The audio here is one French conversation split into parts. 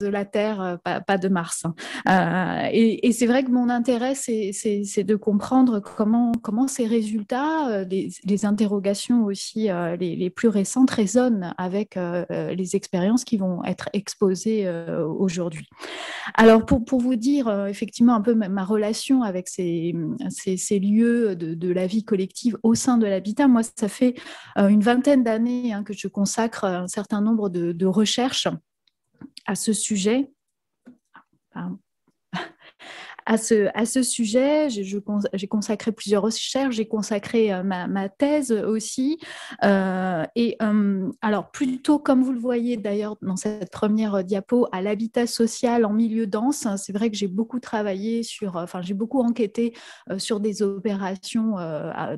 de la Terre, euh, pas, de Mars. Hein. Euh, et, c'est vrai que mon intérêt, c'est de comprendre comment, ces résultats, euh, les, interrogations aussi les, plus récentes, résonnent avec les expériences qui vont être exposées aujourd'hui. Alors, pour, vous dire effectivement un peu ma, relation avec ces, lieux de, la vie collective au sein de l'habitat, moi, ça fait une vingtaine d'années hein, que je consacre un certain nombre de recherches à ce sujet, à ce, sujet. J'ai consacré plusieurs recherches, j'ai consacré euh, ma, thèse aussi. Euh, et euh, alors, plutôt comme vous le voyez d'ailleurs dans cette première diapo, à l'habitat social en milieu dense, hein, c'est vrai que j'ai beaucoup travaillé sur, enfin, j'ai beaucoup enquêté sur des opérations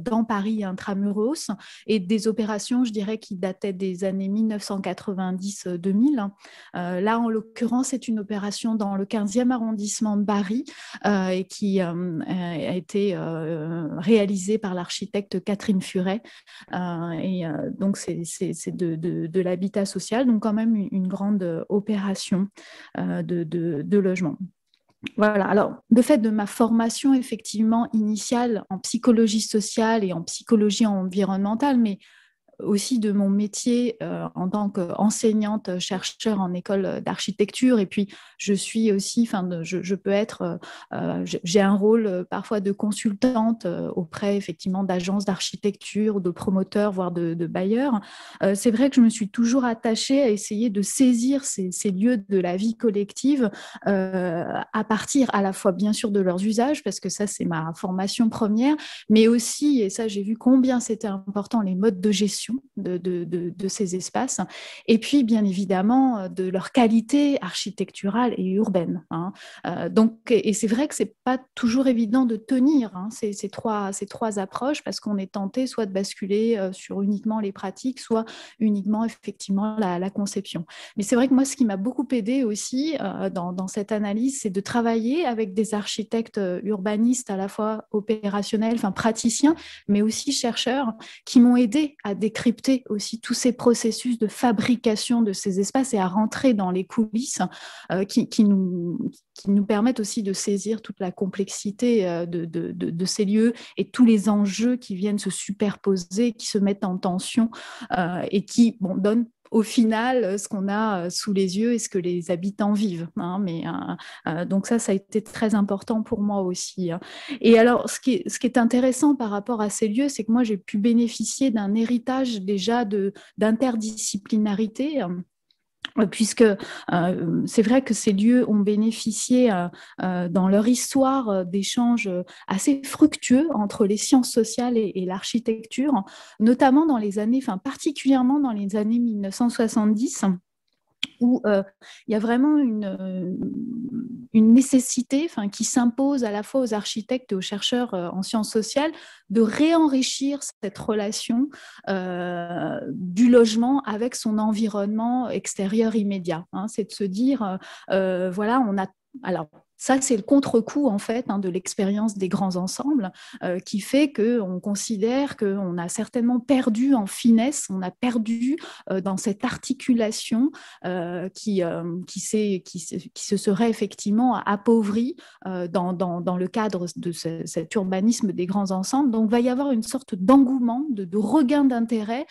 dans Paris intramuros et des opérations, je dirais, qui dataient des années 1990-2000. là, en l'occurrence, c'est une opération dans le 15e arrondissement de Paris euh, et qui euh, euh, a été réalisé par l'architecte Catherine Furet. et donc, c'est de, l'habitat social, donc quand même une grande opération de, de logement. Voilà, alors de fait de ma formation effectivement initiale en psychologie sociale et en psychologie environnementale, mais aussi de mon métier euh, en tant qu'enseignante chercheur en école d'architecture et puis je suis aussi enfin je, je, peux être euh, euh, j'ai un rôle parfois de consultante auprès effectivement d'agences d'architecture de promoteurs voire de, bailleurs c'est vrai que je me suis toujours attachée à essayer de saisir ces lieux de la vie collective à partir à la fois bien sûr de leurs usages parce que ça c'est ma formation première mais aussi et ça j'ai vu combien c'était important les modes de gestion de, de, ces espaces, et puis bien évidemment de leur qualité architecturale et urbaine. Hein. Euh, donc, et c'est vrai que c'est pas toujours évident de tenir hein, ces, trois, ces trois approches parce qu'on est tenté soit de basculer euh, sur uniquement les pratiques, soit uniquement effectivement la, la conception. Mais c'est vrai que moi, ce qui m'a beaucoup aidé aussi euh, dans, dans cette analyse, c'est de travailler avec des architectes urbanistes à la fois opérationnels, enfin praticiens, mais aussi chercheurs qui m'ont aidé à décrire aussi tous ces processus de fabrication de ces espaces et à rentrer dans les coulisses euh, qui, nous, nous, permettent aussi de saisir toute la complexité euh, de, ces lieux et tous les enjeux qui viennent se superposer, qui se mettent en tension euh, et qui bon, donnent au final euh, ce qu'on a euh, sous les yeux et ce que les habitants vivent. Hein, mais, euh, donc ça, ça a été très important pour moi aussi. Hein. Et alors, ce qui, est, intéressant par rapport à ces lieux, c'est que moi, j'ai pu bénéficier d'un héritage déjà d'interdisciplinarité. Hein puisque euh, c'est vrai que ces lieux ont bénéficié euh, euh, dans leur histoire d'échanges assez fructueux entre les sciences sociales et, et l'architecture, notamment dans les années, enfin particulièrement dans les années 1970 où euh, il y a vraiment une, euh, nécessité qui s'impose à la fois aux architectes et aux chercheurs euh, en sciences sociales de réenrichir cette relation du logement avec son environnement extérieur immédiat. Hein. C'est de se dire, voilà, on a alors, ça, c'est le contre-coup en fait hein, de l'expérience des grands ensembles euh, qui fait qu'on considère qu'on a certainement perdu en finesse, on a perdu euh, dans cette articulation euh, qui, qui, qui, se serait effectivement appauvrie dans, dans, le cadre de cet urbanisme des grands ensembles. Donc, il va y avoir une sorte d'engouement, de, regain d'intérêt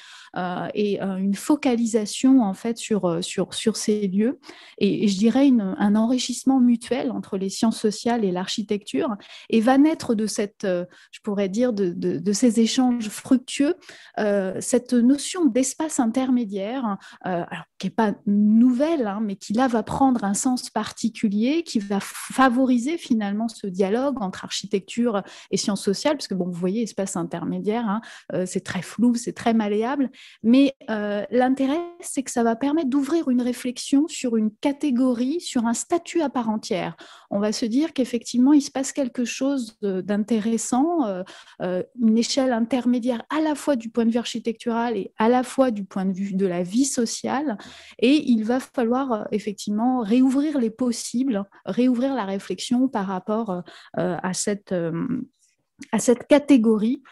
et une focalisation en fait sur, sur, sur ces lieux et, je dirais un enrichissement mutuel entre les sciences sociales et l'architecture, et va naître de cette, euh, je pourrais dire, de, ces échanges fructueux, euh, cette notion d'espace intermédiaire, euh, qui n'est pas nouvelle, hein, mais qui là va prendre un sens particulier, qui va favoriser finalement ce dialogue entre architecture et sciences sociales, parce que bon, vous voyez, espace intermédiaire, hein, c'est très flou, c'est très malléable, mais l'intérêt, c'est que ça va permettre d'ouvrir une réflexion sur une catégorie, sur un statut à part entière on va se dire qu'effectivement, il se passe quelque chose d'intéressant, euh, euh, une échelle intermédiaire à la fois du point de vue architectural et à la fois du point de vue de la vie sociale. Et il va falloir euh, effectivement réouvrir les possibles, réouvrir la réflexion par rapport à cette... à cette catégorie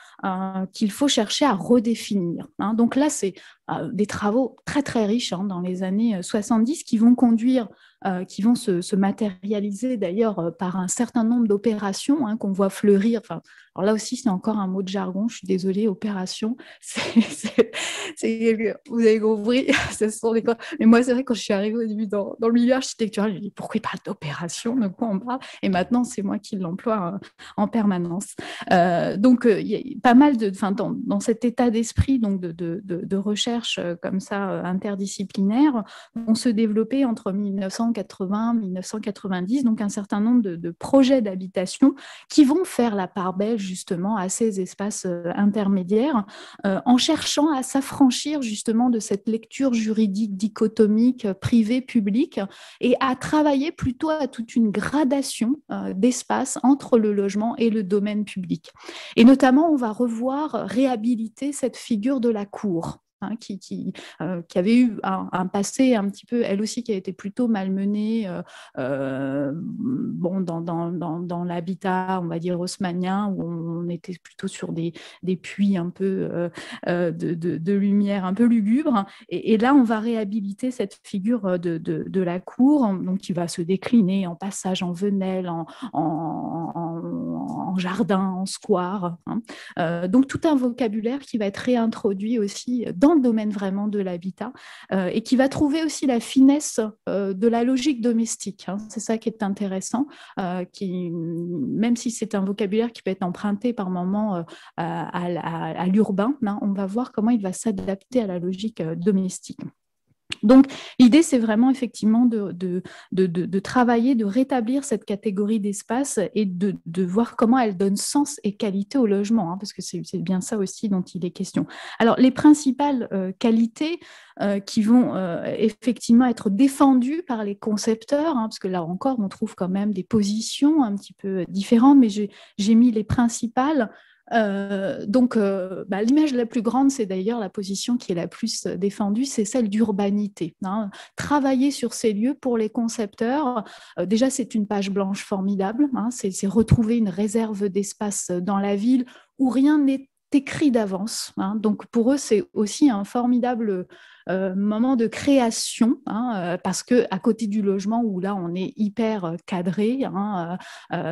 qu'il faut chercher à redéfinir. Hein. Donc là, c'est euh, des travaux très très riches hein, dans les années 70 euh, qui vont conduire, euh, qui vont se, matérialiser d'ailleurs par un certain nombre d'opérations hein, qu'on voit fleurir. Alors là aussi, c'est encore un mot de jargon, je suis désolée, opération. vous avez compris, Mais moi, c'est vrai, quand je suis arrivée au début dans, le milieu architectural, je me dis pourquoi pas d'opération, de quoi on parle Et maintenant, c'est moi qui l'emploie euh, en permanence. Euh, donc, euh, il y a pas mal de. Enfin, dans, dans, cet état d'esprit donc de, recherche comme ça interdisciplinaire, on se développait entre 1980 et 1990, donc un certain nombre de, de projets d'habitation qui vont faire la part belge justement à ces espaces euh, intermédiaires euh, en cherchant à s'affranchir justement de cette lecture juridique dichotomique privée, public et à travailler plutôt à toute une gradation euh, d'espace entre le logement et le domaine public. Et notamment, on va revoir, réhabiliter cette figure de la cour. Hein, euh, qui, avait eu un, passé un petit peu, elle aussi, qui a été plutôt malmenée euh, euh, bon, dans, dans, dans, dans l'habitat, on va dire, haussmanien, où on, était plutôt sur des, des puits un peu de, de, lumière un peu lugubre. Et, là, on va réhabiliter cette figure de, de, la cour, donc qui va se décliner en passage en venelle, en, en, jardin, en square. Hein. donc tout un vocabulaire qui va être réintroduit aussi dans le domaine vraiment de l'habitat euh, et qui va trouver aussi la finesse euh, de la logique domestique. Hein. C'est ça qui est intéressant, euh, qui, même si c'est un vocabulaire qui peut être emprunté par moment à, l'urbain, hein, on va voir comment il va s'adapter à la logique domestique. Donc, l'idée, c'est vraiment effectivement de, travailler, de rétablir cette catégorie d'espace et de, voir comment elle donne sens et qualité au logement, hein, parce que c'est bien ça aussi dont il est question. Alors, les principales euh, qualités euh, qui vont euh, effectivement être défendues par les concepteurs, hein, parce que là encore, on trouve quand même des positions un petit peu différentes, mais j'ai mis les principales euh, donc, euh, bah, l'image la plus grande, c'est d'ailleurs la position qui est la plus euh, défendue, c'est celle d'urbanité. Hein. Travailler sur ces lieux pour les concepteurs, déjà, c'est une page blanche formidable. Hein, c'est retrouver une réserve d'espace dans la ville où rien n'est écrit d'avance. Hein. Donc pour eux, c'est aussi un formidable euh, moment de création, hein, euh, parce que à côté du logement où là on est hyper euh, cadré, hein,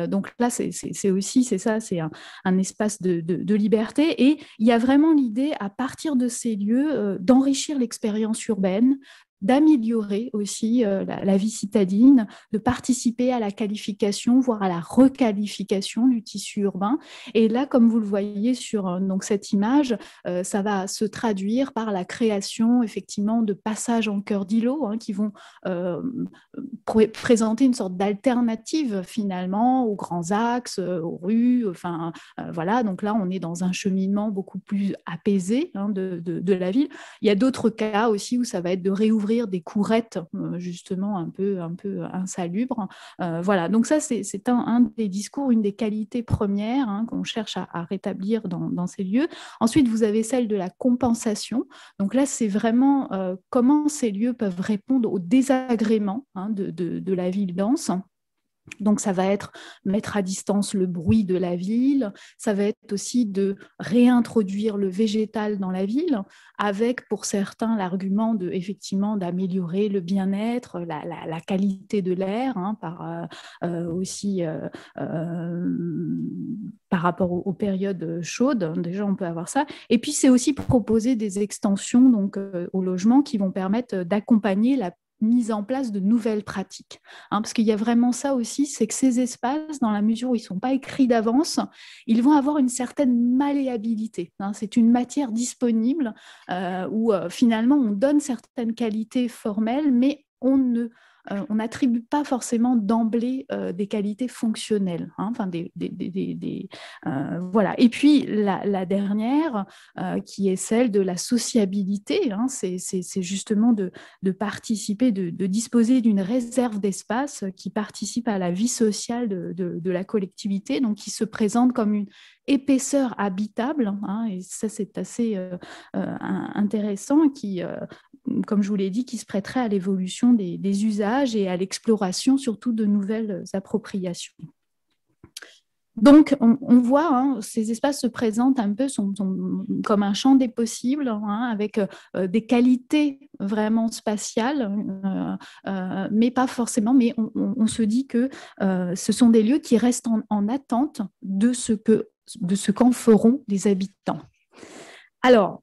donc là c'est aussi c'est ça, c'est un, espace de, liberté et il y a vraiment l'idée à partir de ces lieux d'enrichir l'expérience urbaine, d'améliorer aussi euh, la, vie citadine, de participer à la qualification, voire à la requalification du tissu urbain. Et là, comme vous le voyez sur euh, donc, cette image, euh, ça va se traduire par la création effectivement de passages en cœur d'îlot hein, qui vont présenter une sorte d'alternative finalement aux grands axes, aux rues, enfin voilà. Donc là, on est dans un cheminement beaucoup plus apaisé hein, de, de, de la ville. Il y a d'autres cas aussi où ça va être de réouvrir des courettes, euh, justement, un peu, un peu insalubres. Euh, voilà, donc ça, c'est un, des discours, une des qualités premières hein, qu'on cherche à, rétablir dans, ces lieux. Ensuite, vous avez celle de la compensation. Donc là, c'est vraiment euh, comment ces lieux peuvent répondre au désagrément hein, de, de la ville dense. Donc ça va être mettre à distance le bruit de la ville, ça va être aussi de réintroduire le végétal dans la ville, avec pour certains l'argument de effectivement d'améliorer le bien-être, la, qualité de l'air, hein, par euh, euh, aussi euh, par rapport aux, périodes chaudes. Déjà on peut avoir ça. Et puis c'est aussi proposer des extensions donc au logement qui vont permettre d'accompagner la mise en place de nouvelles pratiques. Hein, parce qu'il y a vraiment ça aussi, c'est que ces espaces, dans la mesure où ils ne sont pas écrits d'avance, ils vont avoir une certaine malléabilité. Hein. c'est une matière disponible euh, où euh, finalement on donne certaines qualités formelles, mais on ne euh, on n'attribue pas forcément d'emblée euh, des qualités fonctionnelles. Hein, enfin des, euh, voilà. Et puis la, dernière, qui est celle de la sociabilité, hein, c'est justement de, participer, de, disposer d'une réserve d'espace qui participe à la vie sociale de, la collectivité, donc qui se présente comme une épaisseur habitable, hein, et ça c'est assez intéressant, qui comme je vous l'ai dit, qui se prêterait à l'évolution des, usages et à l'exploration surtout de nouvelles appropriations. Donc, on, voit, hein, ces espaces se présentent un peu comme un champ des possibles, hein, avec euh, des qualités vraiment spatiales, euh, euh, mais pas forcément, mais on, se dit que ce sont des lieux qui restent en, attente de ce que de ce qu'en feront les habitants. Alors,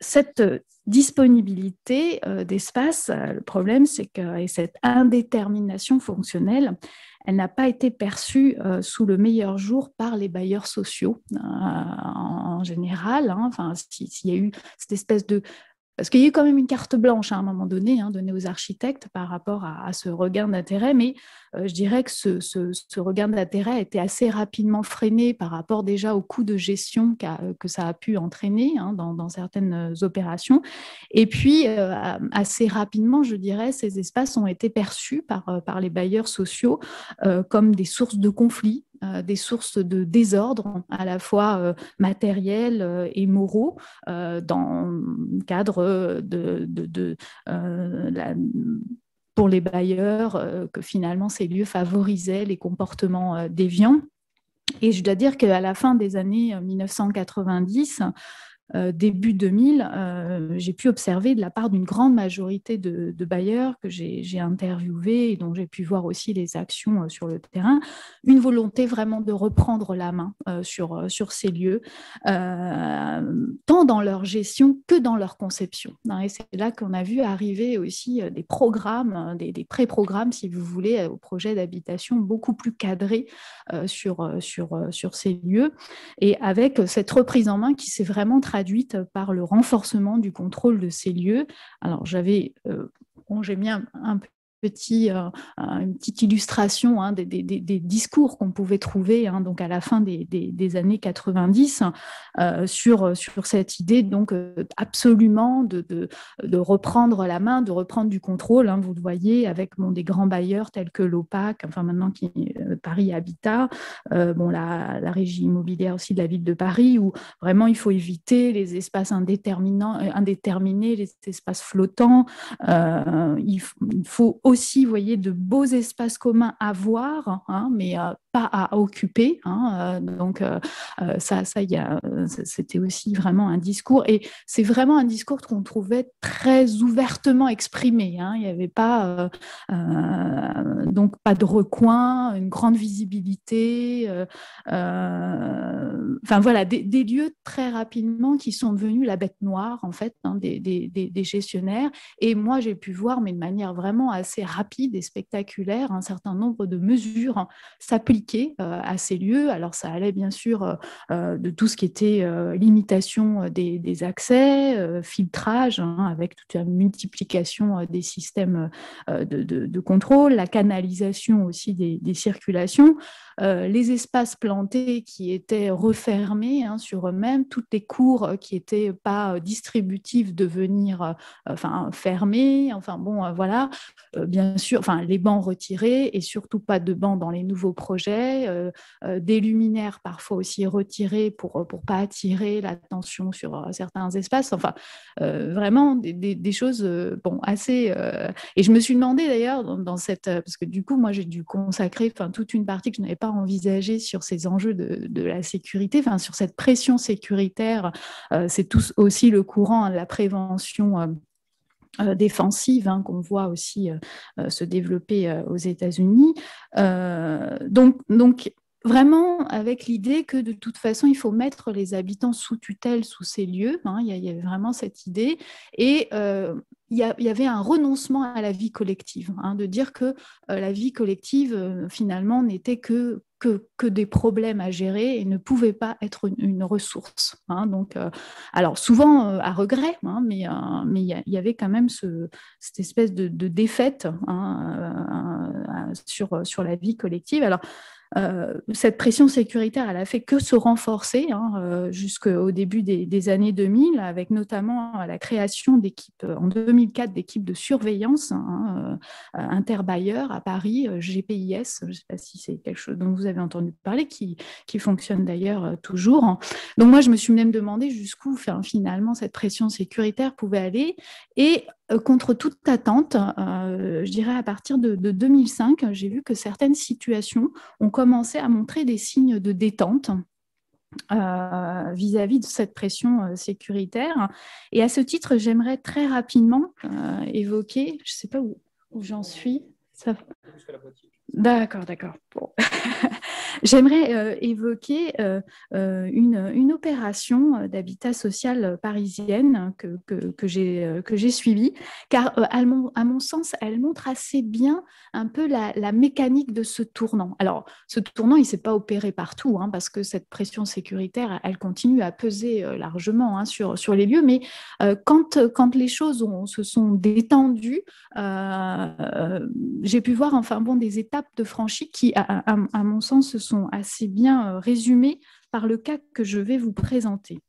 cette disponibilité euh, d'espace. Euh, le problème, c'est que cette indétermination fonctionnelle, elle n'a pas été perçue euh, sous le meilleur jour par les bailleurs sociaux en, général. Hein. Enfin, s'il y a eu cette espèce de parce qu'il y a eu quand même une carte blanche à un moment donné, hein, donnée aux architectes par rapport à, ce regain d'intérêt, mais euh, je dirais que ce, regain d'intérêt a été assez rapidement freiné par rapport déjà au coût de gestion euh, que ça a pu entraîner hein, dans, certaines euh, opérations. Et puis, assez rapidement, je dirais, ces espaces ont été perçus par, les bailleurs sociaux comme des sources de conflits euh, des sources de désordre, à la fois euh, matériel euh, et moraux, dans le cadre de, la pour les bailleurs que finalement ces lieux favorisaient les comportements déviants. Et je dois dire qu'à la fin des années 1990, euh, début 2000, euh, j'ai pu observer de la part d'une grande majorité de, bailleurs que j'ai interviewés et dont j'ai pu voir aussi les actions euh, sur le terrain, une volonté vraiment de reprendre la main sur, sur ces lieux, tant dans leur gestion que dans leur conception. Hein. et c'est là qu'on a vu arriver aussi des programmes, des, pré-programmes, si vous voulez, au projet d'habitation beaucoup plus cadrés sur, sur, sur ces lieux et avec cette reprise en main qui s'est vraiment traduite par le renforcement du contrôle de ces lieux. Alors j'avais, euh, bon, j'ai mis un, peu, petit, euh, une petite illustration hein, des, discours qu'on pouvait trouver hein, donc à la fin des, années 90 euh, sur, sur cette idée donc euh, absolument de, de, reprendre la main, de reprendre du contrôle. Hein, vous le voyez avec des grands bailleurs tels que l'OPAC, enfin maintenant qui Paris Habitat, bon, la, la, régie immobilière aussi de la ville de Paris, où vraiment il faut éviter les espaces indéterminants, indéterminés, les espaces flottants. il faut aussi, vous voyez, de beaux espaces communs à voir, hein, mais euh, pas à occuper. Hein, euh, donc, euh, ça ça, c'était aussi vraiment un discours. Et c'est vraiment un discours qu'on trouvait très ouvertement exprimé. Hein. il n'y avait pas, donc, pas de recoins, une grande visibilité. Enfin, voilà, des, lieux très rapidement qui sont devenus la bête noire, en fait, des gestionnaires. Et moi, j'ai pu voir, mais de manière vraiment assez rapide et spectaculaire un certain nombre de mesures hein, s'appliquaient euh, à ces lieux. Alors ça allait bien sûr euh, euh, de tout ce qui était limitation des, accès, filtrage hein, avec toute la multiplication des systèmes de, contrôle, la canalisation aussi des circulations. Euh, les espaces plantés qui étaient refermés hein, sur eux-mêmes, toutes les cours euh, qui n'étaient pas euh, distributives devenir enfin, fermées, enfin bon, voilà, bien sûr, enfin, les bancs retirés et surtout pas de bancs dans les nouveaux projets, des luminaires parfois aussi retirés pour ne pas attirer l'attention sur certains espaces, enfin, vraiment des, choses bon, assez. et je me suis demandé d'ailleurs dans, cette. Parce que du coup, moi, j'ai dû consacrer toute une partie que je n'avais pas envisagé sur ces enjeux de, la sécurité, sur cette pression sécuritaire. Euh, c'est aussi le courant de la prévention. Euh, euh, défensive hein, qu'on voit aussi se développer aux États-Unis. donc vraiment avec l'idée que de toute façon, il faut mettre les habitants sous tutelle, sous ces lieux. Hein, il, y avait vraiment cette idée. Et euh, il, y avait un renoncement à la vie collective, hein, de dire que euh, la vie collective, euh, finalement, n'était que, que, des problèmes à gérer et ne pouvait pas être une, ressource. Hein. donc, alors, souvent à regret, mais, il, y avait quand même cette espèce de, de défaite sur, sur la vie collective. Alors, euh, cette pression sécuritaire, elle a fait que se renforcer hein, euh, jusqu'au début des, années 2000, avec notamment euh, la création d'équipes en 2004 d'équipes de surveillance hein, interbailleurs à Paris, GPIS, je ne sais pas si c'est quelque chose dont vous avez entendu parler, qui, qui fonctionne d'ailleurs toujours. Donc moi, je me suis même demandé jusqu'où enfin, finalement cette pression sécuritaire pouvait aller et contre toute attente, je dirais à partir de, de 2005, j'ai vu que certaines situations ont à montrer des signes de détente euh, vis-à-vis de cette pression euh, sécuritaire. Et à ce titre, j'aimerais très rapidement euh, évoquer, je ne sais pas où, où j'en suis. Ça... D'accord, d'accord. J'aimerais euh, évoquer euh, euh, une, une, opération d'habitat social parisienne que, que, que j'ai suivie, car à mon, à, mon, sens, elle montre assez bien un peu la, mécanique de ce tournant. Alors, ce tournant, il ne s'est pas opéré partout, hein, parce que cette pression sécuritaire, elle continue à peser largement hein, sur, sur les lieux, mais quand, quand les choses ont, se sont détendues, j'ai pu voir enfin bon des étapes de franchis qui, à, à, mon sens, se sont assez bien euh, résumées par le cas que je vais vous présenter.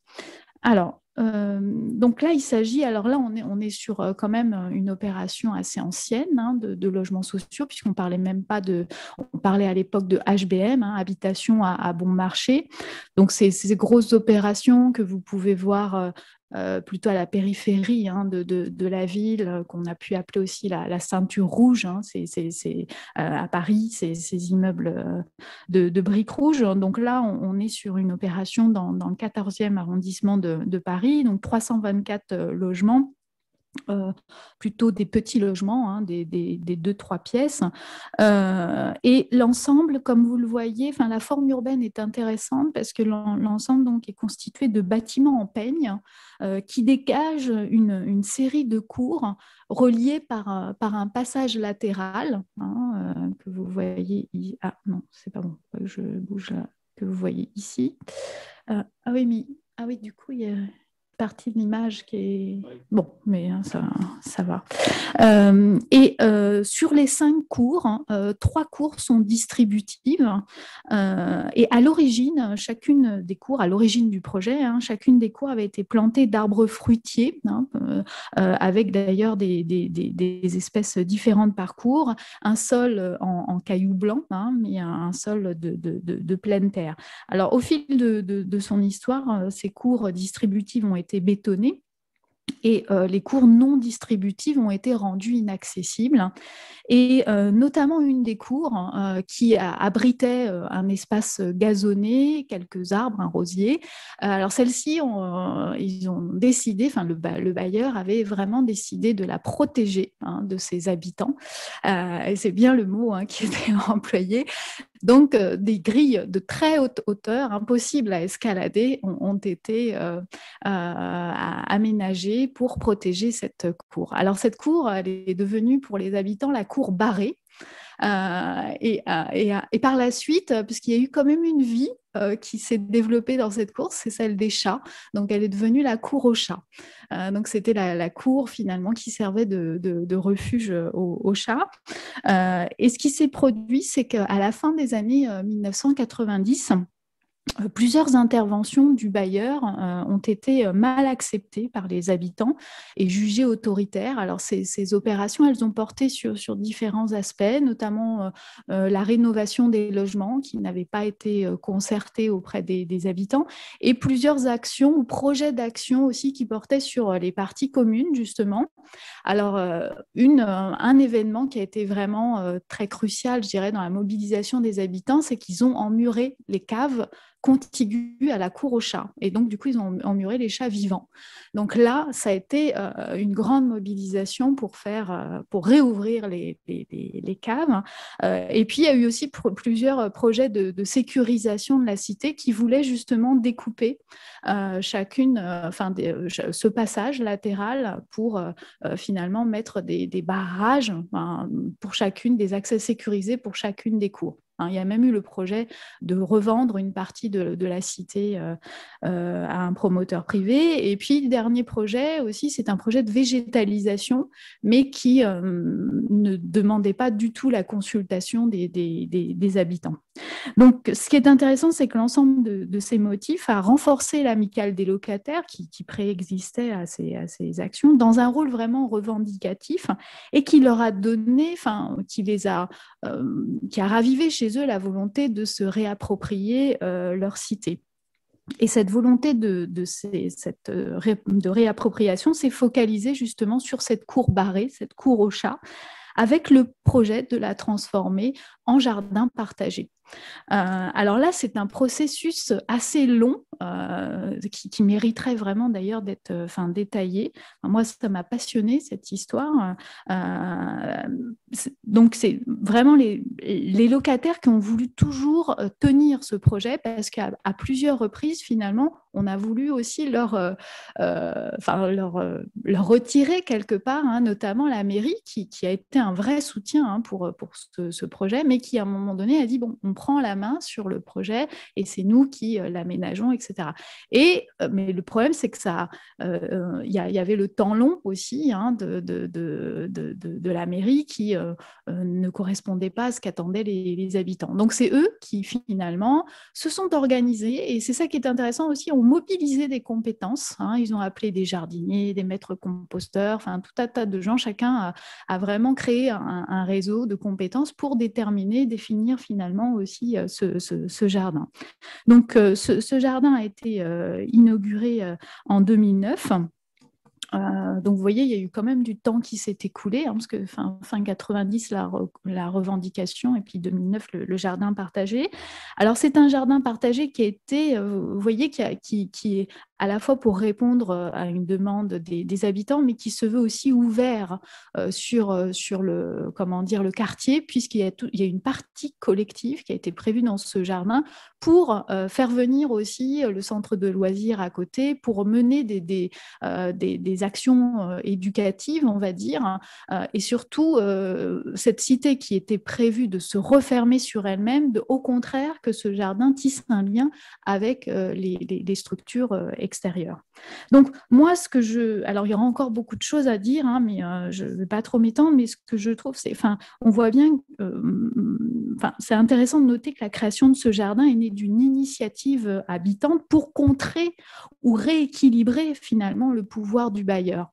Alors, euh, donc là, il s'agit, alors là, on est, on est sur euh, quand même une opération assez ancienne hein, de, logements sociaux, puisqu'on parlait même pas de, on parlait à l'époque de HBM, hein, habitation à, bon marché. Donc, c'est ces grosses opérations que vous pouvez voir euh, plutôt à la périphérie hein, de, la ville, euh, qu'on a pu appeler aussi la, ceinture rouge. Hein, c'est, euh, à Paris, ces immeubles de, briques rouges. Donc là, on, est sur une opération dans, dans le 14e arrondissement de, Paris, donc 324 logements euh, plutôt des petits logements, hein, des, deux, trois pièces. Euh, et l'ensemble, comme vous le voyez, la forme urbaine est intéressante parce que l'ensemble donc est constitué de bâtiments en peigne euh, qui dégagent une, série de cours reliés par, par un passage latéral hein, que vous voyez. Ici. Ah non, c'est pas bon, je bouge que vous voyez ici. ah oui, mais ah oui, du coup, il y a partie de l'image qui est... Bon, mais hein, ça, ça va. Euh, et euh, sur les cinq cours, hein, euh, trois cours sont distributives. et à l'origine, chacune des cours, à l'origine du projet, hein, chacune des cours avait été plantée d'arbres fruitiers, avec d'ailleurs des, des, espèces différentes par cours. Un sol en, en cailloux blanc, mais un sol de, de, de, de, pleine terre. Alors, au fil de, de son histoire, ces cours distributifs ont été été et euh, les cours non distributives ont été rendues inaccessibles. Et euh, notamment une des cours hein, euh, qui abritait un espace gazonné, quelques arbres, un rosier. alors celle-ci, ils ont décidé, enfin le, le, bailleur avait vraiment décidé de la protéger hein, de ses habitants. et c'est bien le mot hein, qui était employé. Donc, euh, des grilles de très haute hauteur, impossibles à escalader, ont, été euh, euh, aménagées pour protéger cette cour. Alors, cette cour, elle est devenue pour les habitants la cour barrée, euh, et, euh, euh, et, par la suite, puisqu'il y a eu quand même une vie qui s'est développée dans cette course, c'est celle des chats. Donc elle est devenue la cour aux chats. donc c'était la, cour finalement qui servait de, refuge aux, aux chats. et ce qui s'est produit, c'est qu'à la fin des années 1990, euh, plusieurs interventions du bailleur euh, ont été euh, mal acceptées par les habitants et jugées autoritaires. Alors ces, opérations, elles ont porté sur, sur différents aspects, notamment la rénovation des logements qui n'avaient pas été concertée auprès des, habitants et plusieurs actions ou projets d'action aussi qui portaient sur les parties communes justement. Alors une, un événement qui a été vraiment très crucial, je dirais, dans la mobilisation des habitants, c'est qu'ils ont emmuré les caves contiguë à la cour aux chats. Et donc, du coup, ils ont emmuré les chats vivants. Donc là, ça a été euh, une grande mobilisation pour, faire, euh, pour réouvrir les, caves. Euh, et puis, il y a eu aussi plusieurs projets de, sécurisation de la cité qui voulaient justement découper chacune, enfin, ce passage latéral pour finalement mettre des, barrages pour chacune, des accès sécurisés pour chacune des cours. Hein. il y a même eu le projet de revendre une partie de, la cité euh, euh, à un promoteur privé. Et puis, le dernier projet aussi, c'est un projet de végétalisation, mais qui euh, ne demandait pas du tout la consultation des habitants. Donc, ce qui est intéressant, c'est que l'ensemble de, ces motifs a renforcé l'amicale des locataires qui, préexistaient préexistait à ces, actions dans un rôle vraiment revendicatif et qui leur a donné, enfin, qui euh, a, ravivé chez eux la volonté de se réapproprier euh, leur cité. Et cette volonté de, cette, euh, de réappropriation s'est focalisée justement sur cette cour barrée, cette cour au chat, avec le projet de la transformer en jardin partagé. Euh, alors là, c'est un processus assez long euh, qui, mériterait vraiment d'ailleurs d'être euh, enfin, détaillé. moi, ça m'a passionné cette histoire. donc, c'est vraiment les, locataires qui ont voulu toujours tenir ce projet parce qu'à plusieurs reprises, finalement, on a voulu aussi leur, enfin, leur, retirer quelque part, hein, notamment la mairie qui, a été un vrai soutien hein, pour, pour ce, projet, mais qui à un moment donné a dit bon, on prend la main sur le projet et c'est nous qui euh, l'aménageons, etc. Et, euh, mais le problème, c'est que ça, euh, il y, avait le temps long aussi hein, de, de, de, de, la mairie qui ne correspondait pas à ce qu'attendaient les, habitants. Donc c'est eux qui finalement se sont organisés et c'est ça qui est intéressant aussi, ont mobilisé des compétences. Hein. ils ont appelé des jardiniers, des maîtres composteurs, enfin tout un tas de gens. Chacun a, vraiment créé un, un, réseau de compétences pour déterminer, définir finalement aussi euh, ce, jardin. Donc euh, ce, jardin a été euh, inauguré en 2009. donc vous voyez, il y a eu quand même du temps qui s'est écoulé, hein, parce que fin, fin 90, la, la, revendication, et puis 2009, le, jardin partagé. Alors c'est un jardin partagé qui a été, vous voyez, qui, a, à la fois pour répondre euh, à une demande des, habitants, mais qui se veut aussi ouvert euh, sur, euh, sur le, comment dire, le quartier, puisqu'il y, a il y a une partie collective qui a été prévue dans ce jardin pour faire venir aussi le centre de loisirs à côté, pour mener des, des, des, actions éducatives, on va dire, et surtout cette cité qui était prévue de se refermer sur elle-même, de, au contraire que ce jardin tisse un lien avec les, structures les structures extérieur. Donc moi, ce que je... Alors il y aura encore beaucoup de choses à dire, hein, mais euh, je ne vais pas trop m'étendre, mais ce que je trouve, c'est... Enfin, on voit bien... Euh, enfin, c'est intéressant de noter que la création de ce jardin est née d'une initiative euh, habitante pour contrer ou rééquilibrer finalement le pouvoir du bailleur.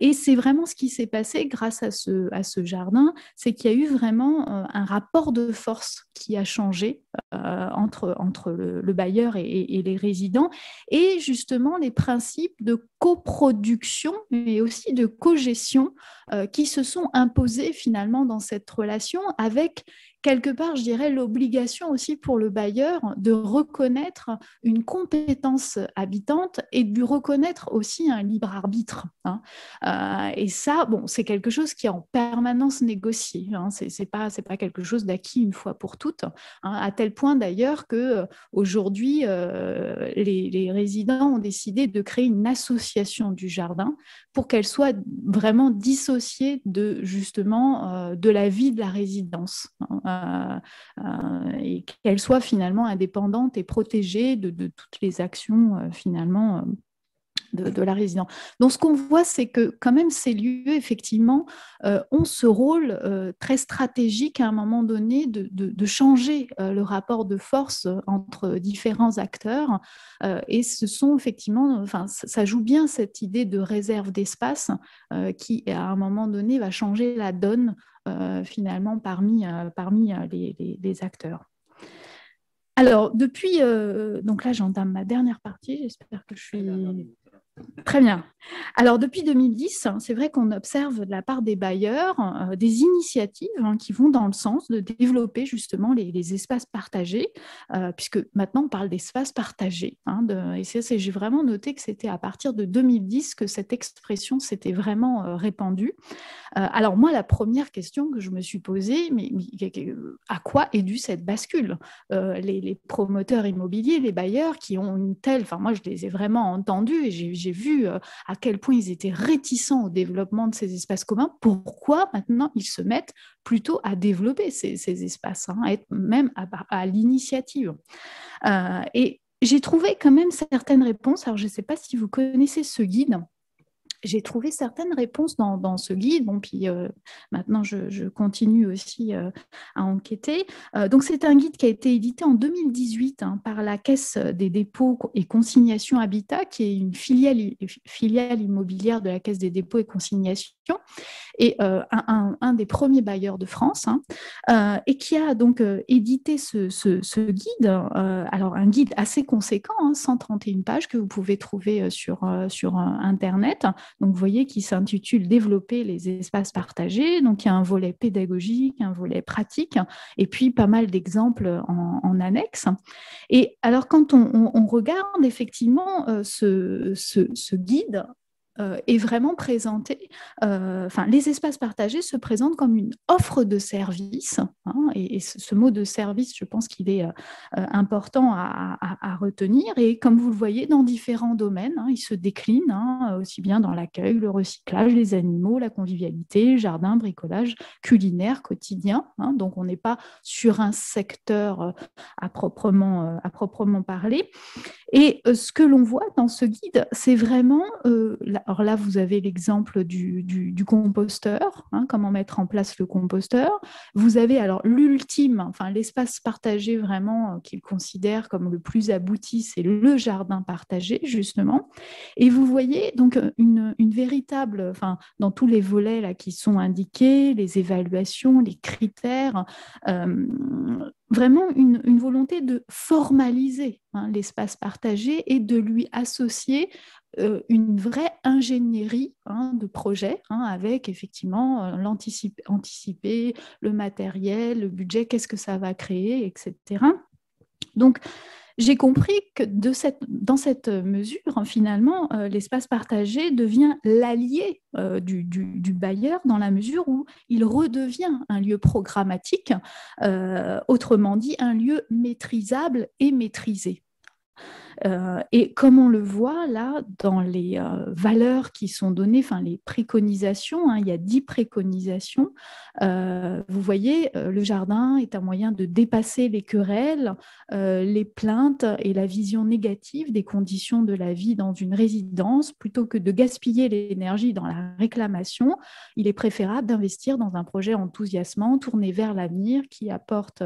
et c'est vraiment ce qui s'est passé grâce à ce, à ce jardin, c'est qu'il y a eu vraiment un rapport de force qui a changé euh, entre, entre le, bailleur et, et, les résidents, et justement les principes de coproduction, mais aussi de cogestion euh, qui se sont imposés finalement dans cette relation avec quelque part, je dirais, l'obligation aussi pour le bailleur de reconnaître une compétence habitante et de lui reconnaître aussi un libre arbitre. Hein. Euh, et ça, bon, c'est quelque chose qui est en permanence négocié. Hein. C'est Ce n'est pas, quelque chose d'acquis une fois pour toutes, hein, à tel point d'ailleurs que euh, aujourd'hui, euh, les, résidents ont décidé de créer une association du jardin pour qu'elle soit vraiment dissociée de justement de la vie de la résidence. Hein euh, euh, et qu'elle soit finalement indépendante et protégée de, toutes les actions euh, finalement de, la résidence. Donc, ce qu'on voit, c'est que quand même ces lieux, effectivement, ont ce rôle très stratégique à un moment donné de, changer le rapport de force entre différents acteurs. et ce sont effectivement, enfin, ça joue bien cette idée de réserve d'espace qui, à un moment donné, va changer la donne euh, finalement parmi, euh, parmi euh, les, les, acteurs. Alors, depuis, donc là j'entame ma dernière partie, j'espère que je suis... Très bien. Alors depuis 2010, hein, c'est vrai qu'on observe de la part des bailleurs euh, des initiatives hein, qui vont dans le sens de développer justement les, espaces partagés, euh, puisque maintenant on parle d'espaces partagés. Hein, de, et j'ai vraiment noté que c'était à partir de 2010 que cette expression s'était vraiment euh, répandue. alors moi, la première question que je me suis posée, mais, à quoi est due cette bascule les, les, promoteurs immobiliers, les bailleurs qui ont une telle, enfin moi je les ai vraiment entendus et j'ai j'ai vu euh, à quel point ils étaient réticents au développement de ces espaces communs. Pourquoi maintenant ils se mettent plutôt à développer ces, espaces, hein, même à, l'initiative euh, Et j'ai trouvé quand même certaines réponses. Alors, je ne sais pas si vous connaissez ce guide j'ai trouvé certaines réponses dans, ce guide. Bon, puis euh, maintenant, je, continue aussi euh, à enquêter. Euh, donc, c'est un guide qui a été édité en 2018 hein, par la Caisse des dépôts et consignations Habitat, qui est une filiale, filiale immobilière de la Caisse des dépôts et consignations, et un, des premiers bailleurs de France, hein, et qui a donc édité ce, guide. alors, un guide assez conséquent, 131 hein, pages que vous pouvez trouver sur Internet donc, vous voyez, qui s'intitule Développer les espaces partagés. Donc, il y a un volet pédagogique, un volet pratique, et puis pas mal d'exemples en, annexe. Et alors, quand on, regarde effectivement euh, ce, guide, euh, est vraiment présenté euh, enfin les espaces partagés se présentent comme une offre de service, hein, et, ce, mot de service, je pense qu'il est euh, important à, retenir, et comme vous le voyez, dans différents domaines, hein, il se décline hein, aussi bien dans l'accueil, le recyclage, les animaux, la convivialité, jardin, bricolage, culinaire, quotidien, hein. donc on n'est pas sur un secteur à proprement, à proprement parler. Et euh, ce que l'on voit dans ce guide, c'est vraiment, euh, alors là vous avez l'exemple du, composteur, hein, comment mettre en place le composteur. Vous avez alors l'ultime, enfin l'espace partagé vraiment qu'ils euh, qu'il considère comme le plus abouti, c'est le jardin partagé justement. Et vous voyez donc une, véritable, enfin dans tous les volets là qui sont indiqués, les évaluations, les critères, vraiment une, volonté de formaliser hein, l'espace partagé et de lui associer euh, une vraie ingénierie hein, de projet, hein, avec effectivement euh, l'anticiper, le matériel, le budget, qu'est-ce que ça va créer, etc. Donc, j'ai compris que dans cette mesure, finalement, euh, l'espace partagé devient l'allié euh, du, bailleur dans la mesure où il redevient un lieu programmatique, euh, autrement dit un lieu maîtrisable et maîtrisé. Euh, et comme on le voit là, dans les euh, valeurs qui sont données, enfin les préconisations, hein, il y a dix préconisations, euh, vous voyez, le jardin est un moyen de dépasser les querelles, les plaintes et la vision négative des conditions de la vie dans une résidence. Plutôt que de gaspiller l'énergie dans la réclamation, il est préférable d'investir dans un projet enthousiasmant, tourné vers l'avenir, qui apporte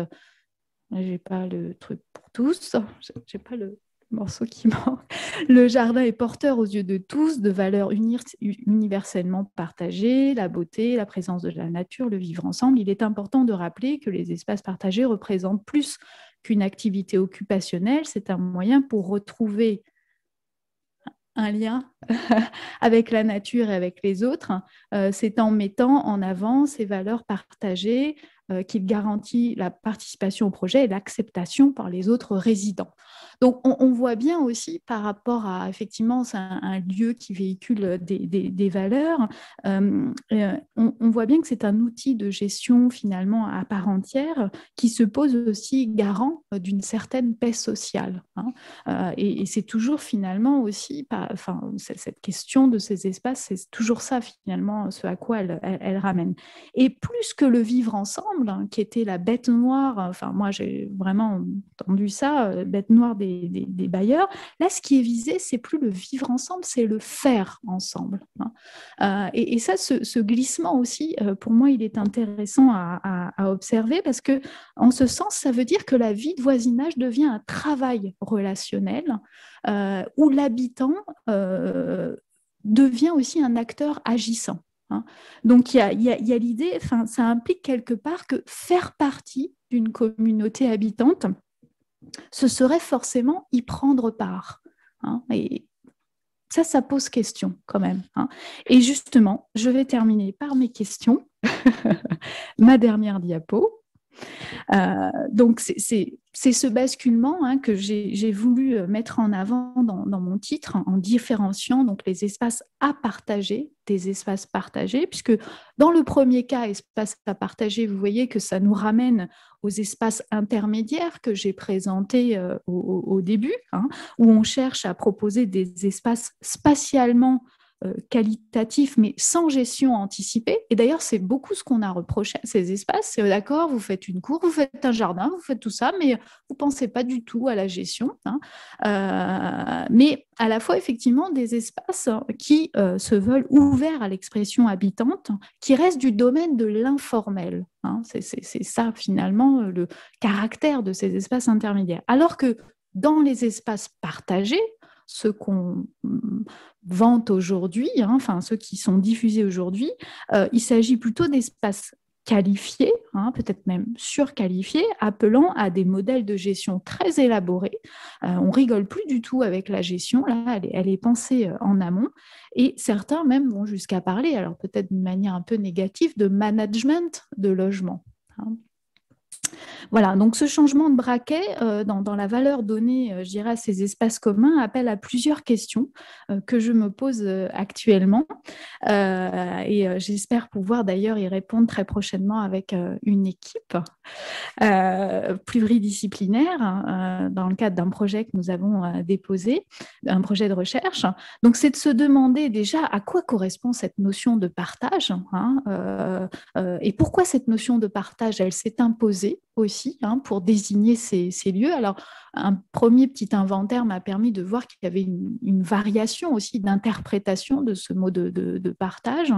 j'ai pas le truc pour tous, j'ai pas le morceau qui manque. Le jardin est porteur aux yeux de tous de valeurs universellement partagées, la beauté, la présence de la nature, le vivre ensemble. Il est important de rappeler que les espaces partagés représentent plus qu'une activité occupationnelle, c'est un moyen pour retrouver un lien avec la nature et avec les autres. Euh, c'est en mettant en avant ces valeurs partagées euh, qu'il garantit la participation au projet et l'acceptation par les autres résidents. Donc on, voit bien aussi par rapport à effectivement c'est un, lieu qui véhicule des, valeurs, euh, euh, on, voit bien que c'est un outil de gestion finalement à part entière qui se pose aussi garant d'une certaine paix sociale. Hein. et, c'est toujours finalement aussi, pas, enfin cette question de ces espaces, c'est toujours ça finalement ce à quoi elle ramène. Et plus que le vivre ensemble, Hein, qui était la bête noire. Enfin, moi, j'ai vraiment entendu ça, euh, bête noire des, bailleurs. Là, ce qui est visé, c'est plus le vivre ensemble, c'est le faire ensemble. Hein. Euh, et, ça, ce, glissement aussi, euh, pour moi, il est intéressant à, à, observer parce que, en ce sens, ça veut dire que la vie de voisinage devient un travail relationnel où l'habitant devient aussi un acteur agissant. Hein. Donc il y a, y a, l'idée, ça implique quelque part que faire partie d'une communauté habitante, ce serait forcément y prendre part. Hein. et ça, ça pose question quand même. Hein. et justement, je vais terminer par mes questions. Ma dernière diapo. Euh, donc c'est ce basculement hein, que j'ai voulu euh, mettre en avant dans, mon titre en, différenciant donc les espaces à partager des espaces partagés, puisque dans le premier cas, espace à partager, vous voyez que ça nous ramène aux espaces intermédiaires que j'ai présentés euh, au, début, hein, où on cherche à proposer des espaces spatialement euh, qualitatif, mais sans gestion anticipée. Et d'ailleurs, c'est beaucoup ce qu'on a reproché à ces espaces. C'est euh, d'accord, vous faites une cour, vous faites un jardin, vous faites tout ça, mais vous pensez pas du tout à la gestion. Hein. Euh, mais à la fois, effectivement, des espaces hein, qui se veulent ouverts à l'expression habitante, qui restent du domaine de l'informel. Hein. C'est ça, finalement, le caractère de ces espaces intermédiaires. Alors que dans les espaces partagés, ceux qu'on vante aujourd'hui, hein, enfin ceux qui sont diffusés aujourd'hui, euh, il s'agit plutôt d'espaces qualifiés, hein, peut-être même surqualifiés, appelant à des modèles de gestion très élaborés. Euh, on rigole plus du tout avec la gestion, là, elle est, pensée euh, en amont, et certains même vont jusqu'à parler, alors peut-être d'une manière un peu négative, de management de logement. Hein. Voilà, donc ce changement de braquet euh, dans, la valeur donnée, euh, je dirais, à ces espaces communs appelle à plusieurs questions euh, que je me pose actuellement. et j'espère pouvoir d'ailleurs y répondre très prochainement avec une équipe pluridisciplinaire dans le cadre d'un projet que nous avons déposé, un projet de recherche. Donc c'est de se demander déjà à quoi correspond cette notion de partage hein, et pourquoi cette notion de partage, elle s'est imposée aussi hein, pour désigner ces, lieux. Alors, un premier petit inventaire m'a permis de voir qu'il y avait une, variation aussi d'interprétation de ce mot de, partage,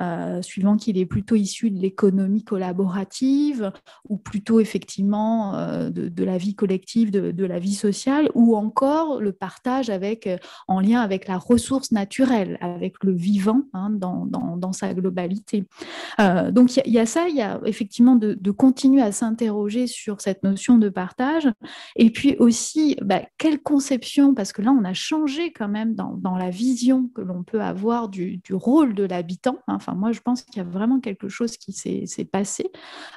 euh, suivant qu'il est plutôt issu de l'économie collaborative ou plutôt effectivement euh, de, la vie collective, de, la vie sociale, ou encore le partage avec, euh, en lien avec la ressource naturelle, avec le vivant hein, dans, sa globalité. donc, il y, a ça, il y a effectivement de, continuer à s'intéresser sur cette notion de partage. Et puis aussi, bah, quelle conception, parce que là, on a changé quand même dans, la vision que l'on peut avoir du, rôle de l'habitant. Hein. Enfin, moi, je pense qu'il y a vraiment quelque chose qui s'est passé.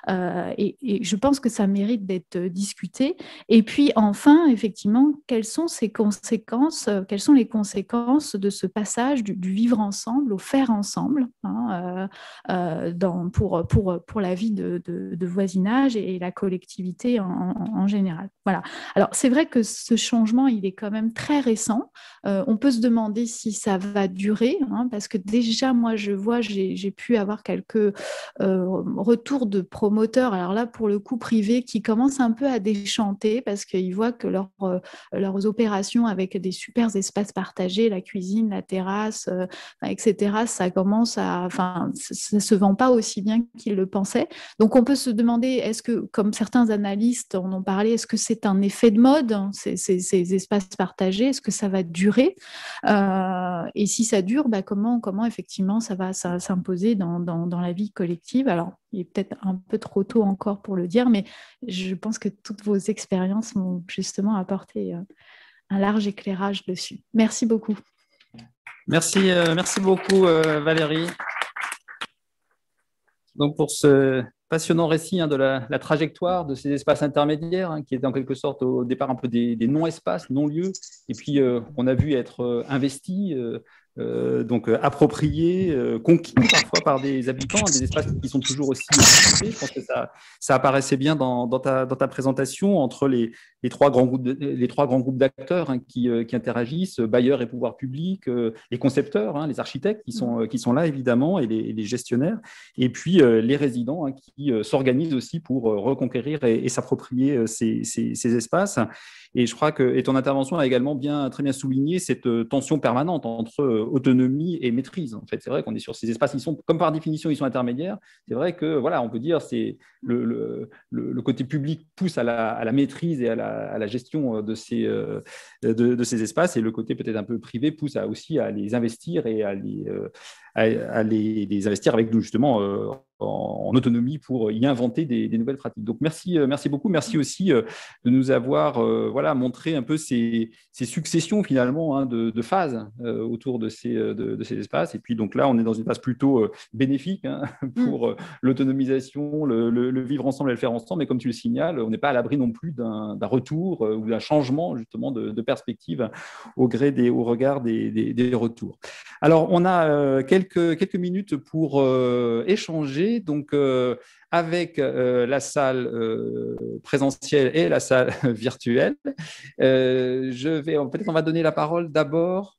Euh, et, je pense que ça mérite d'être euh, discuté. Et puis, enfin, effectivement, quelles sont ces conséquences euh, Quelles sont les conséquences de ce passage du, vivre ensemble au faire ensemble hein, dans, pour, pour, pour la vie de, de, de voisinage et, la collectivité en, général. Voilà. Alors c'est vrai que ce changement, il est quand même très récent. Euh, on peut se demander si ça va durer, hein, parce que déjà moi je vois, j'ai pu avoir quelques euh, retours de promoteurs. Alors là pour le coup privé qui commencent un peu à déchanter parce qu'ils voient que leur, euh, leurs opérations avec des super espaces partagés, la cuisine, la terrasse, etc. Ça commence à, enfin ça se vend pas aussi bien qu'ils le pensaient. Donc on peut se demander est-ce que comme certains analystes en ont parlé, est-ce que c'est un effet de mode, hein, ces, espaces partagés Est-ce que ça va durer euh, Et si ça dure, bah, comment, comment effectivement ça va, s'imposer dans, la vie collective Alors, il est peut-être un peu trop tôt encore pour le dire, mais je pense que toutes vos expériences m'ont justement apporté euh, un large éclairage dessus. Merci beaucoup. Merci, euh, merci beaucoup Valérie donc pour ce passionnant récit hein, de la, trajectoire de ces espaces intermédiaires, hein, qui est en quelque sorte au départ un peu des, non-espaces, non-lieux, et puis euh, on a vu être euh, investis, euh, euh, donc euh, appropriés, euh, conquis parfois par des habitants, des espaces qui sont toujours aussi Je pense que ça, ça apparaissait bien dans, dans, ta, dans ta, présentation entre les, les, trois grands groupes, les trois grands groupes d'acteurs hein, qui, qui, interagissent, bailleurs et pouvoirs publics, les concepteurs, hein, les architectes qui sont, qui sont là évidemment et les, gestionnaires, et puis les résidents hein, qui s'organisent aussi pour reconquérir et, s'approprier ces, ces, ces espaces. Et je crois que et ton intervention a également bien très bien souligné cette tension permanente entre autonomie et maîtrise. En fait, c'est vrai qu'on est sur ces espaces, sont, comme par définition, ils sont intermédiaires. C'est vrai que, voilà, on peut dire, c'est le, côté public pousse à la, maîtrise et à la, gestion euh, euh, de ces, espaces, et le côté peut-être un peu privé pousse aussi à les investir et à les, euh, investir avec, justement, en, autonomie pour y inventer des, nouvelles pratiques. Donc merci, euh, merci beaucoup. Merci aussi euh, de nous avoir euh, voilà, montré un peu ces, successions finalement hein, de, phases autour de ces, espaces. Et puis donc là, on est dans une phase plutôt bénéfique hein, mm. pour l'autonomisation, le, vivre ensemble et le faire ensemble. Mais comme tu le signales, on n'est pas à l'abri non plus d'un retour ou d'un changement justement de, perspective au gré des, au regard des, retours. Alors on a quelques, minutes pour échanger donc, euh, avec euh, la salle euh, présentielle et la salle virtuelle, je vais peut-être on va donner la parole d'abord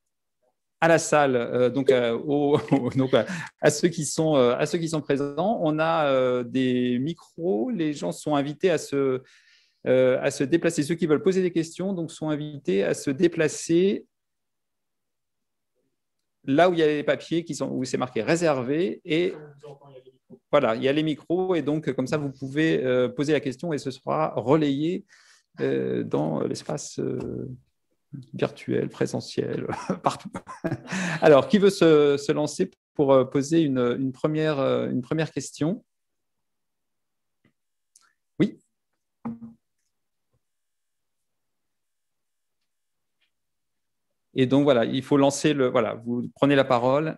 à la salle, donc, à ceux qui sont à ceux qui sont présents. On a des micros, les gens sont invités à se à se déplacer. Ceux qui veulent poser des questions donc sont invités à se déplacer là où il y a les papiers qui sont, où c'est marqué réservé et voilà, il y a les micros et donc comme ça, vous pouvez euh, poser la question et ce sera relayé euh, dans l'espace euh, virtuel, présentiel, partout. Alors, qui veut se, lancer pour poser une, première, une première question Oui Et donc voilà, il faut lancer le. Voilà, vous prenez la parole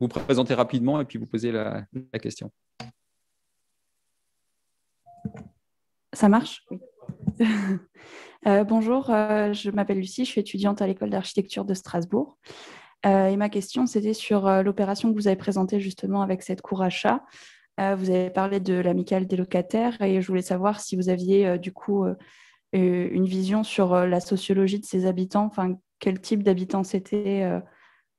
vous présenter rapidement et puis vous posez la, question. Ça marche euh, bonjour, euh, je m'appelle Lucie, je suis étudiante à l'école d'architecture de Strasbourg. Euh, et ma question, c'était sur l'opération que vous avez présentée justement avec cette cour achat vous avez parlé de l'amicale des locataires et je voulais savoir si vous aviez du coup une vision sur la sociologie de ces habitants, enfin quel type d'habitants c'était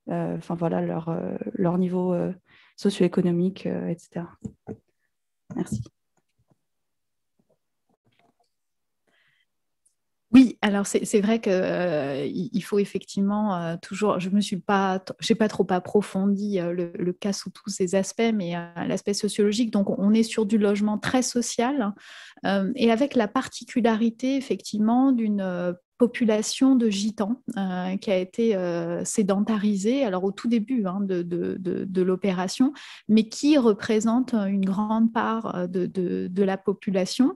euh, enfin voilà, leur, euh, leur niveau euh, socio-économique, etc. Merci. Oui, alors c'est vrai qu'il il faut effectivement toujours. Je me suis pas, j'ai pas trop approfondi le, le, cas sous tous ses aspects, mais l'aspect sociologique. Donc on est sur du logement très social et avec la particularité effectivement d'une population de gitans euh, qui a été euh, sédentarisée, alors au tout début hein, de, l'opération, mais qui représente une grande part euh, de, la population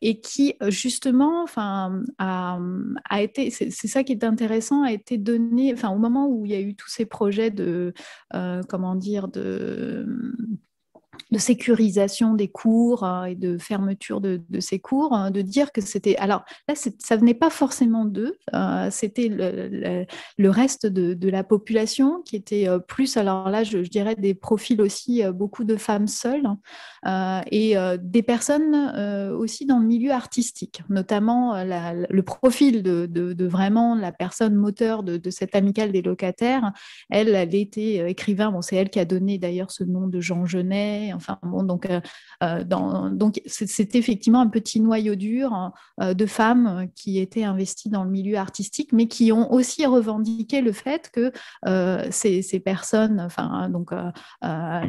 et qui, justement, a, a été, c'est ça qui est intéressant, a été donné, enfin, au moment où il y a eu tous ces projets de, comment dire, de de sécurisation des cours euh, et de fermeture de, ces cours, hein, de dire que c'était... Alors là, ça venait pas forcément d'eux, euh, c'était le, reste de, la population qui était euh, plus, alors là, je, dirais des profils aussi, beaucoup de femmes seules hein, et des personnes aussi dans le milieu artistique, notamment le profil de, de, vraiment la personne moteur de, cette amicale des locataires. Elle, elle était écrivain, bon, c'est elle qui a donné d'ailleurs ce nom de Jean Genet, Enfin bon, donc euh, euh, donc c'est effectivement un petit noyau dur hein, euh, de femmes qui étaient investies dans le milieu artistique, mais qui ont aussi revendiqué le fait que ces, personnes, enfin hein, donc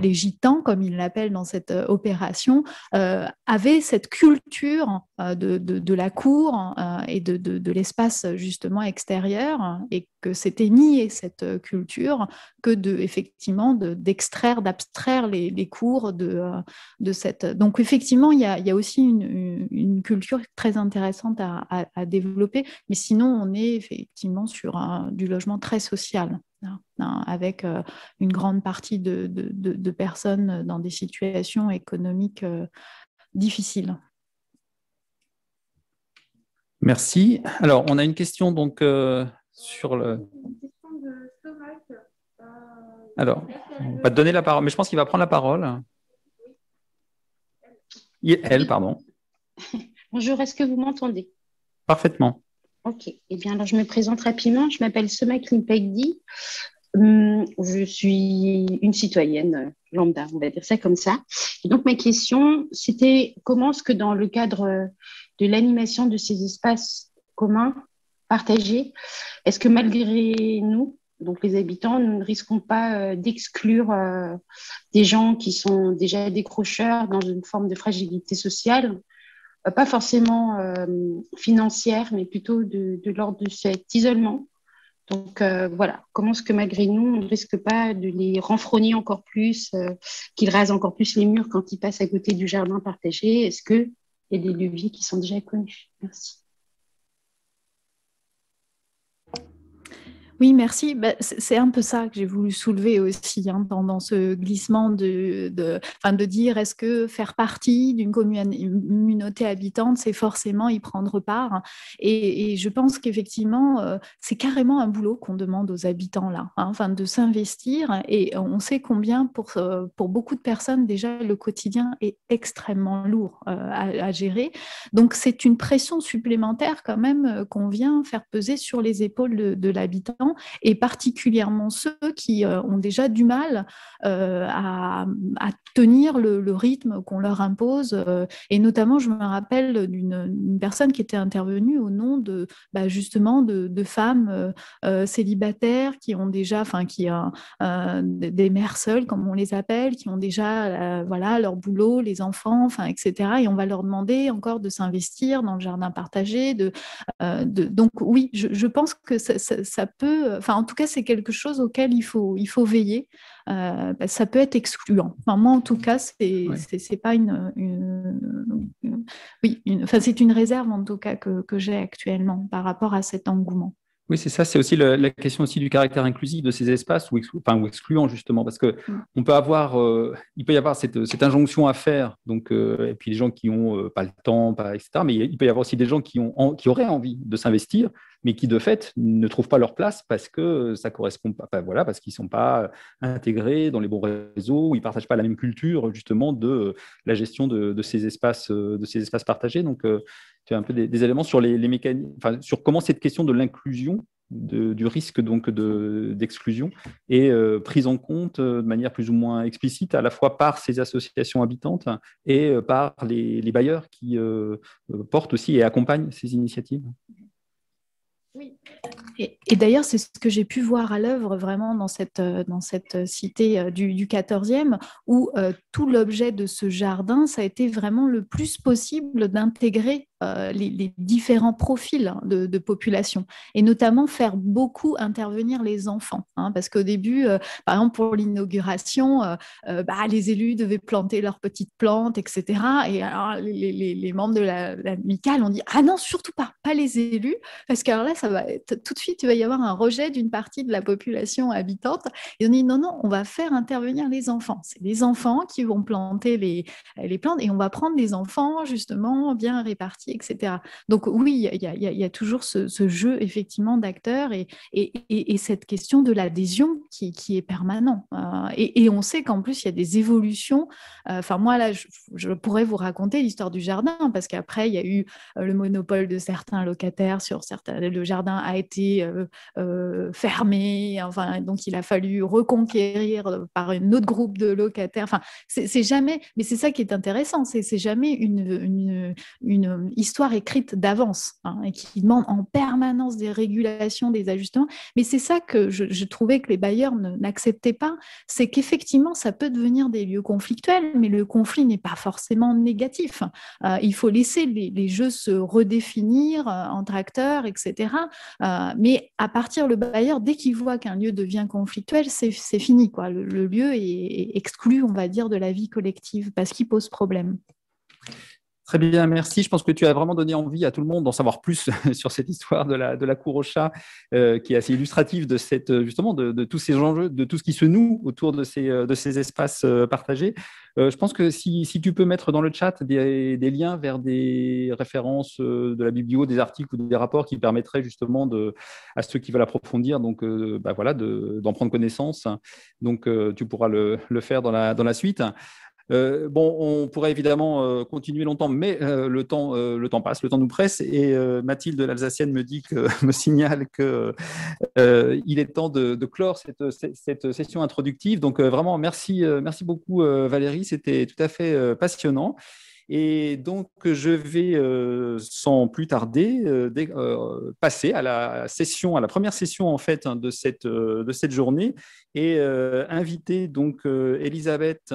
les gitans comme ils l'appellent dans cette opération, avaient cette culture de, la cour et de, l'espace justement extérieur et que c'était nier cette culture que de effectivement d'extraire, d'abstraire les, cours euh, de, cette. Donc, effectivement, il y a, aussi une, culture très intéressante à, développer, mais sinon, on est effectivement sur du logement très social. Hein, hein, avec euh, une grande partie de, personnes dans des situations économiques euh, difficiles. Merci. Alors, on a une question donc sur le. Alors, on va te donner la parole, mais je pense qu'il va prendre la parole. Elle, pardon. Bonjour, est-ce que vous m'entendez Parfaitement. Ok, eh bien alors je me présente rapidement. Je m'appelle Soma Klimpegdi. Hum, je suis une citoyenne lambda, on va dire ça comme ça. Et donc ma question, c'était comment est-ce que dans le cadre de l'animation de ces espaces communs, partagés, est-ce que malgré nous, donc les habitants ne risquons pas euh, d'exclure euh, des gens qui sont déjà décrocheurs dans une forme de fragilité sociale, euh, pas forcément financière, mais plutôt de, l'ordre de cet isolement. Donc voilà, comment est-ce que malgré nous, on ne risque pas de les renfrogner encore plus, qu'ils rasent encore plus les murs quand ils passent à côté du jardin partagé Est-ce qu'il y a des leviers qui sont déjà connus Merci. Oui, merci. Bah, c'est un peu ça que j'ai voulu soulever aussi pendant hein, ce glissement de, de, de dire est-ce que faire partie d'une communauté habitante, c'est forcément y prendre part et, je pense qu'effectivement, euh, c'est carrément un boulot qu'on demande aux habitants là, hein, de s'investir. Et on sait combien pour, euh, pour beaucoup de personnes, déjà, le quotidien est extrêmement lourd euh, à, gérer. Donc, c'est une pression supplémentaire quand même qu'on vient faire peser sur les épaules de l'habitant et particulièrement ceux qui euh, ont déjà du mal euh, à, tenir le, rythme qu'on leur impose. Euh, et notamment, je me rappelle d'une personne qui était intervenue au nom de bah, justement de, femmes célibataires qui ont déjà, enfin qui des mères seules comme on les appelle, qui ont déjà voilà leur boulot, les enfants, enfin etc. Et on va leur demander encore de s'investir dans le jardin partagé. De, donc oui, je, pense que ça peut enfin en tout cas c'est quelque chose auquel il faut, il faut veiller. Euh, bah, ça peut être excluant. Enfin, moi en tout cas c'est pas une, oui, c'est une réserve en tout cas que, j'ai actuellement par rapport à cet engouement. Oui, c'est ça. C'est aussi la question aussi du caractère inclusif de ces espaces ou, enfin, excluant justement, parce que mm. on peut avoir, euh, il peut y avoir cette, cette injonction à faire. Donc, euh, et puis les gens qui ont pas le temps, etc. Mais il peut y avoir aussi des gens qui ont, qui auraient envie de s'investir, mais qui de fait ne trouvent pas leur place parce que ça correspond pas, voilà, parce qu'ils ne sont pas intégrés dans les bons réseaux, ils ne partagent pas la même culture justement de la gestion de, ces, espaces, euh, de ces espaces partagés. Donc, euh, tu as un peu des, éléments sur, les, enfin, sur comment cette question de l'inclusion du risque donc d'exclusion est euh, prise en compte de manière plus ou moins explicite à la fois par ces associations habitantes et par les, les bailleurs qui portent aussi et accompagnent ces initiatives oui. Et, d'ailleurs, c'est ce que j'ai pu voir à l'œuvre vraiment dans cette, euh, dans cette euh, cité euh, du, du 14e, où tout l'objet de ce jardin, ça a été vraiment le plus possible d'intégrer euh, les, différents profils de, population, et notamment faire beaucoup intervenir les enfants, hein, parce qu'au début, euh, par exemple pour l'inauguration, euh, bah, les élus devaient planter leurs petites plantes, etc. Et alors les, membres de l'amicale la, ont dit ah non surtout pas, pas les élus, parce que là ça va tout de suite il va y avoir un rejet d'une partie de la population habitante. Ils ont dit non non on va faire intervenir les enfants, c'est les enfants qui vont planter les, les plantes et on va prendre des enfants justement bien répartis etc. Donc oui, il y, a, toujours ce, jeu effectivement d'acteurs et, et, et, cette question de l'adhésion qui, qui, est permanent. Euh, et, on sait qu'en plus, il y a des évolutions. Euh, enfin, moi, là, je, pourrais vous raconter l'histoire du jardin, parce qu'après, il y a eu euh, le monopole de certains locataires sur certains... Le jardin a été fermé, enfin, donc il a fallu reconquérir par un autre groupe de locataires. Enfin, c'est jamais... Mais c'est ça qui est intéressant, c'est jamais une, une, une histoire écrite d'avance hein, et qui demande en permanence des régulations, des ajustements. Mais c'est ça que je, trouvais que les bailleurs n'acceptaient pas, c'est qu'effectivement, ça peut devenir des lieux conflictuels, mais le conflit n'est pas forcément négatif. Euh, il faut laisser les, jeux se redéfinir euh, entre acteurs, etc. Euh, mais à partir le bailleur, dès qu'il voit qu'un lieu devient conflictuel, c'est fini. Quoi. Le, lieu est exclu, on va dire, de la vie collective parce qu'il pose problème. Très bien, merci. Je pense que tu as vraiment donné envie à tout le monde d'en savoir plus sur cette histoire de la, de la cour au chat, euh, qui est assez illustrative de cette, euh, justement, de, tous ces enjeux, de tout ce qui se noue autour de ces, euh, de ces espaces partagés. je pense que si, tu peux mettre dans le chat des, liens vers des références de la biblio, des articles ou des rapports qui permettraient justement de, à ceux qui veulent approfondir, donc bah voilà, d'en prendre connaissance. Donc tu pourras le, faire dans la, dans la suite. Euh, bon, on pourrait évidemment euh, continuer longtemps, mais euh, le, temps, le temps passe, le temps nous presse, et Mathilde, l'Alsacienne, me, dit que, me signale qu'il est temps de, clore cette, session introductive. Donc vraiment, merci, merci beaucoup Valérie, c'était tout à fait passionnant. Et donc, je vais sans plus tarder passer à la session, à la première session en fait hein, de cette de cette journée, et inviter donc Elisabeth